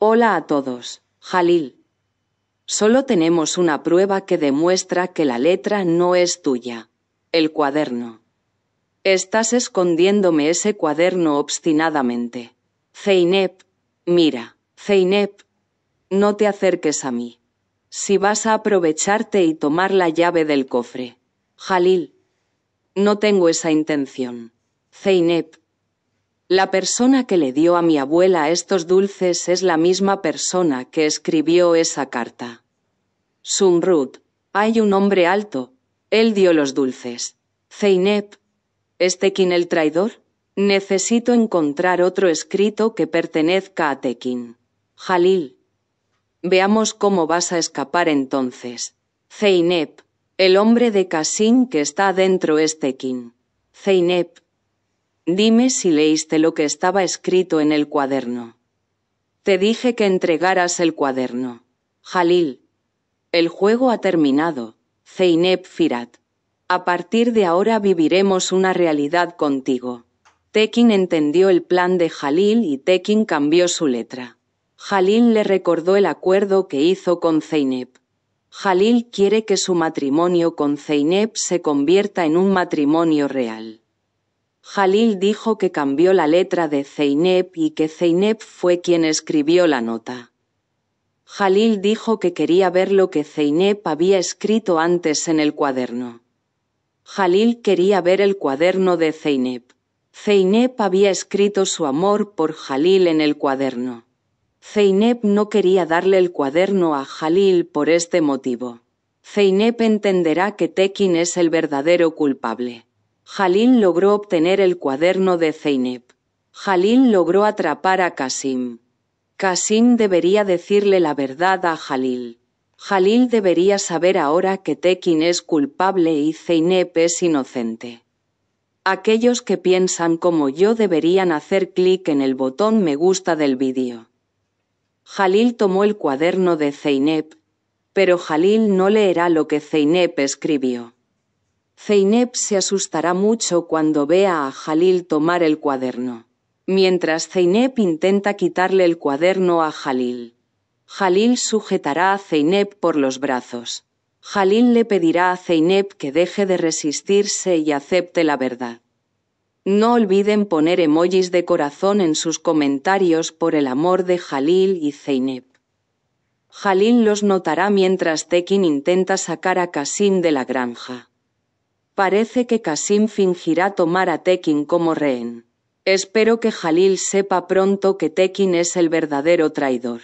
Hola a todos, Jalil. Solo tenemos una prueba que demuestra que la letra no es tuya, el cuaderno. Estás escondiéndome ese cuaderno obstinadamente. Zeynep, mira, Zeynep, no te acerques a mí. Si vas a aprovecharte y tomar la llave del cofre. Jalil, no tengo esa intención. Zeynep, la persona que le dio a mi abuela estos dulces es la misma persona que escribió esa carta. Sumrut, hay un hombre alto, él dio los dulces. Zeynep, ¿es Tekin el traidor? Necesito encontrar otro escrito que pertenezca a Tekin. Jalil, veamos cómo vas a escapar entonces. Zeynep, el hombre de Kasim que está dentro es Tekin. Zeynep, Dime si leíste lo que estaba escrito en el cuaderno. Te dije que entregaras el cuaderno. Jalil. El juego ha terminado. Zeynep Firat. A partir de ahora viviremos una realidad contigo. Tekin entendió el plan de Jalil y Tekin cambió su letra. Jalil le recordó el acuerdo que hizo con Zeynep. Jalil quiere que su matrimonio con Zeynep se convierta en un matrimonio real. Jalil dijo que cambió la letra de Zeynep y que Zeynep fue quien escribió la nota. Jalil dijo que quería ver lo que Zeynep había escrito antes en el cuaderno. Jalil quería ver el cuaderno de Zeynep. Zeynep había escrito su amor por Jalil en el cuaderno. Zeynep no quería darle el cuaderno a Jalil por este motivo. Zeynep entenderá que Tekin es el verdadero culpable. Jalil logró obtener el cuaderno de Zeynep. Jalil logró atrapar a Kasim. Kasim debería decirle la verdad a Jalil. Jalil debería saber ahora que Tekin es culpable y Zeynep es inocente. Aquellos que piensan como yo deberían hacer clic en el botón me gusta del vídeo. Jalil tomó el cuaderno de Zeynep, pero Jalil no leerá lo que Zeynep escribió. Zeynep se asustará mucho cuando vea a Jalil tomar el cuaderno. Mientras Zeynep intenta quitarle el cuaderno a Jalil. Jalil sujetará a Zeynep por los brazos. Jalil le pedirá a Zeynep que deje de resistirse y acepte la verdad. No olviden poner emojis de corazón en sus comentarios por el amor de Jalil y Zeynep. Jalil los notará mientras Tekin intenta sacar a Kasim de la granja. Parece que Kasim fingirá tomar a Tekin como rehén. Espero que Jalil sepa pronto que Tekin es el verdadero traidor.